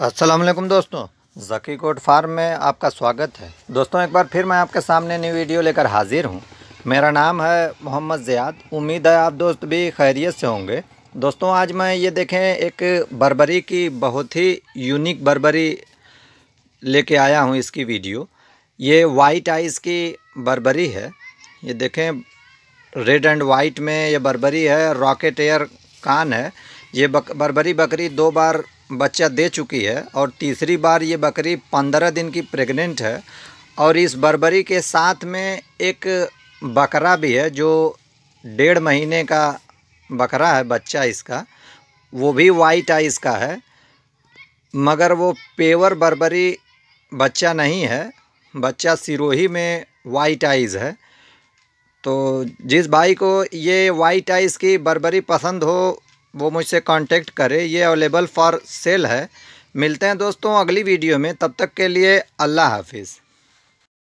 असलकुम दोस्तों जकी coat farm में आपका स्वागत है दोस्तों एक बार फिर मैं आपके सामने नई वीडियो लेकर हाजिर हूँ मेरा नाम है मोहम्मद ज़ियाद उम्मीद है आप दोस्त भी खैरियत से होंगे दोस्तों आज मैं ये देखें एक बरबरी की बहुत ही यूनिक बरबरी लेके आया हूँ इसकी वीडियो ये वाइट आइस की बरबरी है ये देखें रेड एंड वाइट में ये बरबरी है रॉकेट एयर कान है ये बक बरबरी बकरी दो बार बच्चा दे चुकी है और तीसरी बार ये बकरी पंद्रह दिन की प्रेग्नेंट है और इस बरबरी के साथ में एक बकरा भी है जो डेढ़ महीने का बकरा है बच्चा इसका वो भी वाइट आइस का है मगर वो पेवर बरबरी बच्चा नहीं है बच्चा सिरोही में वाइट आइज़ है तो जिस भाई को ये वाइट आइस की बरबरी पसंद हो वो मुझसे कांटेक्ट करे ये अवेलेबल फॉर सेल है मिलते हैं दोस्तों अगली वीडियो में तब तक के लिए अल्लाह हाफिज़